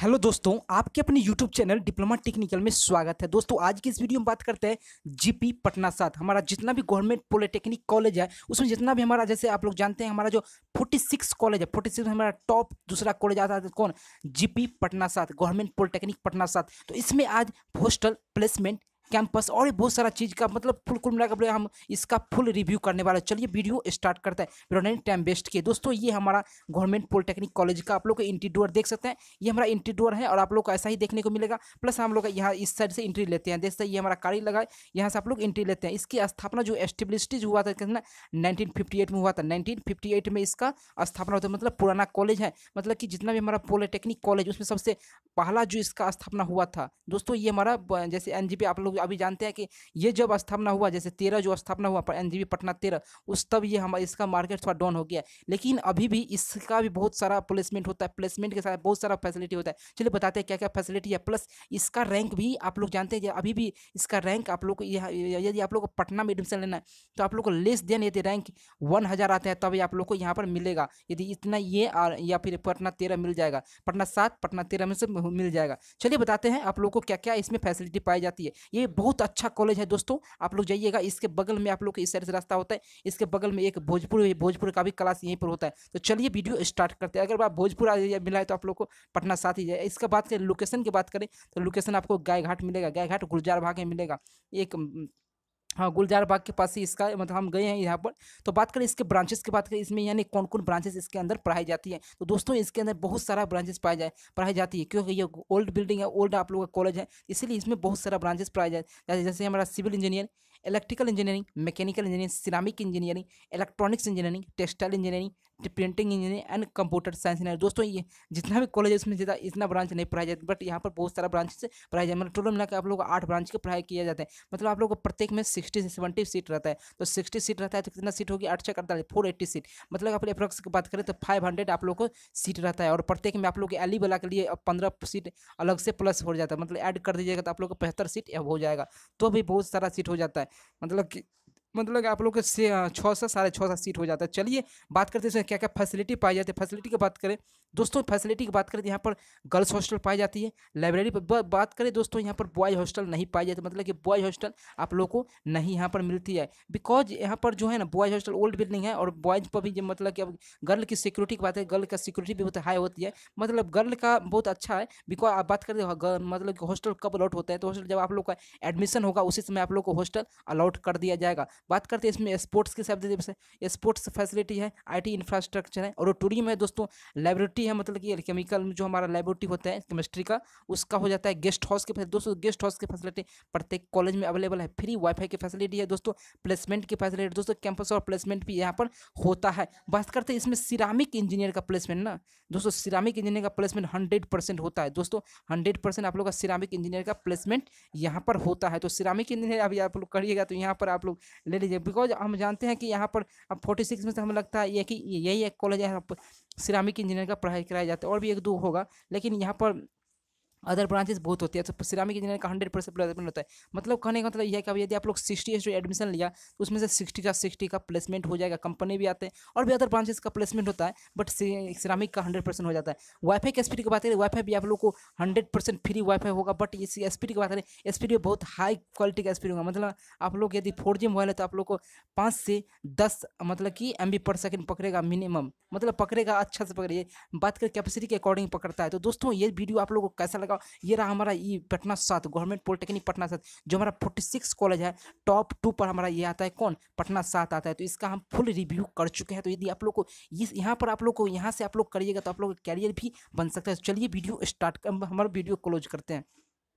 hello दोस्तों आपके अपने यूट्यूब चैनल डिप्लोमा टेक्निकल में स्वागत है दोस्तों आज की इस वीडियो में बात करते हैं जीपी पटना सात हमारा जितना भी गवर्नमेंट पॉलिटेक्निक कॉलेज है उसमें जितना भी हमारा जैसे आप लोग जानते हैं हमारा जो 46 कॉलेज है 46 में हमारा टॉप दूसरा कॉलेज आता है तो कौन जीपी पटना सात गवर्नमेंट पॉलिटेक्निक पटना सात तो इसमें आज होस्टल प्लेसमेंट कैंपस और बहुत सारा चीज़ का मतलब फुल कुल मिलाकर हम इसका फुल रिव्यू करने वाले चलिए वीडियो स्टार्ट करते हैं नहीं टाइम वेस्ट किए दोस्तों ये हमारा गवर्नमेंट पॉलिटेक्निक कॉलेज का आप लोग का डोर देख सकते हैं ये हमारा डोर है और आप लोग को ऐसा ही देखने को मिलेगा प्लस हम लोग यहाँ इस साइड से इंट्री लेते हैं जैसे ये हमारा कार्य लगा है यहाँ से आप लोग एंट्री लेते हैं इसकी स्थापना जो एस्टेब्लिस्टिज हुआ था कहना नाइनटीन में हुआ था नाइनटीन में इसका स्थापना होता है मतलब पुराना कॉलेज है मतलब कि जितना भी हमारा पॉलिटेक्निक कॉलेज उसमें सबसे पहला जो इसका स्थापना हुआ था दोस्तों ये हमारा जैसे एन आप लोग अभी जानते हैं कि ये जब स्थापना हुआ जैसे तेरह जो स्थापना हुआ एन पटना तेरह उस तब ये हम इसका मार्केट थोड़ा डाउन हो गया लेकिन अभी भी इसका भी बहुत सारा प्लेसमेंट होता है प्लेसमेंट के साथ बहुत सारा फैसिलिटी होता है चलिए बताते हैं क्या क्या फैसिलिटी है प्लस इसका रैंक भी आप लोग जानते हैं अभी भी इसका रैंक आप लोग को यदि आप लोग को पटना में एडमिशन लेना है तो आप लोग को लेस देन यदि रैंक वन हज़ार आते हैं तब आप लोग को यहाँ पर मिलेगा यदि इतना ये या फिर पटना तेरह मिल जाएगा पटना सात पटना तेरह में से मिल जाएगा चलिए बताते हैं आप लोग को क्या क्या इसमें फैसिलिटी पाई जाती है ये बहुत अच्छा कॉलेज है दोस्तों आप लोग जाइएगा इसके बगल में आप लोग को इस साइड से रास्ता होता है इसके बगल में एक भोजपुर भोजपुर का भी क्लास यहीं पर होता है तो चलिए वीडियो स्टार्ट करते हैं अगर आप भोजपुर मिला है तो आप लोग को पटना साथ ही जाए इसका बात करें लोकेशन की बात करें तो लोकेशन आपको गाय मिलेगा गाय गुलजार भाग में मिलेगा एक हाँ गुलजार बाग के पास ही इसका मतलब हम गए हैं यहाँ पर तो बात करें इसके ब्रांचेस की बात करें इसमें यानी कौन कौन ब्रांचेस इसके अंदर पढ़ाई जाती है तो दोस्तों इसके अंदर बहुत सारा ब्रांचेस पाए जाए पढ़ाई जाती है क्योंकि ये ओल्ड बिल्डिंग है ओल्ड आप लोग का कॉलेज है इसीलिए इसमें बहुत सारा ब्रांचेस पढ़ाया जाए जैसे हमारा civil engineer electrical engineering mechanical engineering ceramic engineering electronics engineering textile engineering printing engineering and computer science engineering दोस्तों ये जितना भी कॉलेज में उसमें ज़्यादा इतना ब्रांच नहीं पढ़ाया जाता बट यहाँ पर बहुत सारा ब्रांच से पढ़ाया जाता मतलब टोटल मिलाकर आप लोग आठ ब्रांच के पढ़ाई किया जाता है मतलब आप लोग मतलब को प्रत्येक में सिक्सटी से सेवेंटी सीट रहता है तो सिक्सटी सीट रहता है तो कितना सीट होगी आठ छः है फोर एट्टी सीट मतलब आप अप्रॉक्स की बात करें तो फाइव हंड्रेड आप लोग को सीट रहता है और प्रत्येक में आप लोग एल ई वाला के लिए पंद्रह सीट अलग से प्लस हो जाता है मतलब ऐड कर दीजिएगा तो आप लोग को बेहतर सीट हो जाएगा तो भी बहुत सारा सीट हो जाता है मतलब कि मतलब आप लोग से छः सौ साढ़े छः सौ सीट हो जाता है चलिए बात करते हैं क्या क्या फैसिलिटी पाई जाती है फैसिलिटी की बात करें दोस्तों फैसिलिटी की बात करें तो यहाँ पर गर्ल्स हॉस्टल पाई जाती है लाइब्रेरी पर बात करें दोस्तों यहाँ पर बॉयज़ हॉस्टल नहीं पाई जाती मतलब कि बॉयज़ हॉस्टल आप लोगों को नहीं यहाँ पर मिलती है बिकॉज यहाँ पर जो है ना बॉयज़ हॉस्टल ओल्ड बिल्डिंग है और बॉयज़ पर भी मतलब कि अब गर्ल की सिक्योरिटी की बात है गर्ल का सिक्योरिटी भी बहुत हाई होती है मतलब गर्ल का बहुत अच्छा है बिकॉज आप बात करें तो मतलब कि हॉस्टल कब अलाउट होता है तो हॉस्टल जब आप लोग का एडमिशन होगा उसी समय आप लोग को हॉस्टल अलाउट कर दिया जाएगा बात करते हैं इसमें स्पोर्ट्स के शब्द स्पोर्ट्स फैसिलिटी है आई इंफ्रास्ट्रक्चर है और टूरिज्म है दोस्तों लाइब्रेटी लेबोरेटरी है मतलब कि केमिकल जो हमारा लेबोरेटरी होता है केमिस्ट्री का उसका हो जाता है गेस्ट हाउस के दोस्तों गेस्ट हाउस की फैसिलिटी प्रत्येक कॉलेज में अवेलेबल है फ्री वाईफाई की फैसिलिटी है दोस्तों प्लेसमेंट की फैसिलिटी दोस्तों कैंपस और प्लेसमेंट भी यहाँ पर होता है बात करते हैं इसमें सिरामिक इंजीनियर का प्लेसमेंट ना दोस्तों सिरामिक इंजीनियर का प्लेसमेंट हंड्रेड परसेंट होता है दोस्तों हंड्रेड परसेंट आप लोग का सिरामिक इंजीनियर का प्लेसमेंट यहाँ पर होता है तो सिरामिक इंजीनियर अभी आप लोग करिएगा तो यहाँ पर आप लोग ले लीजिए बिकॉज हम जानते हैं कि यहाँ पर अब फोर्टी सिक्स में से हमें लगता है ये कि यही एक कॉलेज है सिरामिक इंजीनियर का पढ़ाई कराई जाती है और भी एक दो होगा लेकिन यहाँ पर अदर ब्रांचेस बहुत होती है तो सिरामिक इंजीनियरिंग का हंड्रेड परसेंट प्लेसमेंट होता है मतलब कहने का मतलब यह है कि यदि आप लोग सिक्सटी स्टूडेंट एडमिशन लिया तो उसमें से सिक्सटी का सिक्सटी का प्लेसमेंट हो जाएगा कंपनी भी आते हैं और भी अदर ब्रांचेस का प्लेसमेंट होता है बट सिरामिक का हंड्रेड परसेंट हो जाता है वाईफाई की स्पीड की बात करें वाईफाई भी आप लोग को हंड्रेड परसेंट फ्री वाईफाई होगा बट इस स्पीड की बात करें स्पीड भी बहुत हाई क्वालिटी का स्पीड होगा मतलब आप लोग यदि फोर जी मोबाइल है तो आप लोग को पाँच से दस मतलब कि एम पर सेकेंड पकड़ेगा मिनिमम मतलब पकड़ेगा अच्छा से पकड़िए बात कर कैपेसिटी के अकॉर्डिंग पकड़ता है तो दोस्तों ये वीडियो आप लोग को कैसा जाएगा ये रहा हमारा ये पटना साथ गवर्नमेंट पॉलिटेक्निक पटना साथ जो हमारा फोर्टी सिक्स कॉलेज है टॉप टू पर हमारा ये आता है कौन पटना साथ आता है तो इसका हम फुल रिव्यू कर चुके हैं तो यदि आप लोग को इस यहाँ पर आप लोग को यहाँ से आप लोग करिएगा तो आप लोग का कैरियर भी बन सकता है तो चलिए वीडियो स्टार्ट हमारा वीडियो क्लोज करते हैं